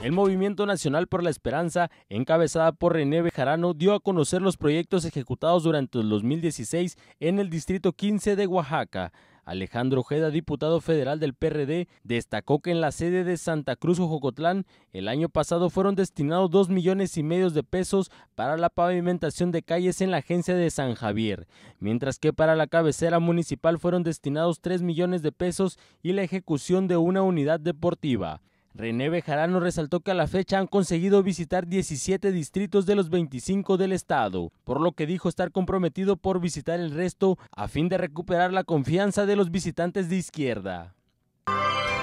El Movimiento Nacional por la Esperanza, encabezada por René Bejarano, dio a conocer los proyectos ejecutados durante el 2016 en el Distrito 15 de Oaxaca. Alejandro Ojeda, diputado federal del PRD, destacó que en la sede de Santa Cruz, Ojocotlán, el año pasado fueron destinados dos millones y medio de pesos para la pavimentación de calles en la agencia de San Javier, mientras que para la cabecera municipal fueron destinados tres millones de pesos y la ejecución de una unidad deportiva. René Bejarano resaltó que a la fecha han conseguido visitar 17 distritos de los 25 del estado, por lo que dijo estar comprometido por visitar el resto a fin de recuperar la confianza de los visitantes de izquierda.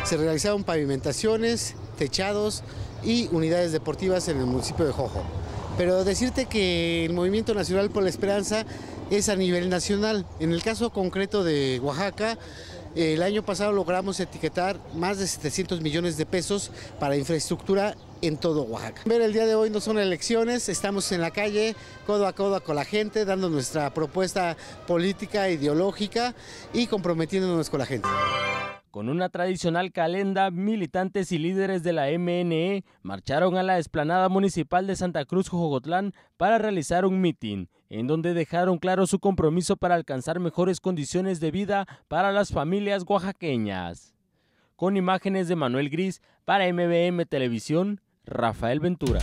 Se realizaron pavimentaciones, techados y unidades deportivas en el municipio de Jojo. Pero decirte que el Movimiento Nacional por la Esperanza es a nivel nacional. En el caso concreto de Oaxaca, el año pasado logramos etiquetar más de 700 millones de pesos para infraestructura en todo Oaxaca. Ver el día de hoy no son elecciones, estamos en la calle codo a codo con la gente, dando nuestra propuesta política, ideológica y comprometiéndonos con la gente. Con una tradicional calenda, militantes y líderes de la MNE marcharon a la explanada municipal de Santa Cruz, Jogotlán, para realizar un mitin, en donde dejaron claro su compromiso para alcanzar mejores condiciones de vida para las familias oaxaqueñas. Con imágenes de Manuel Gris para MBM Televisión, Rafael Ventura.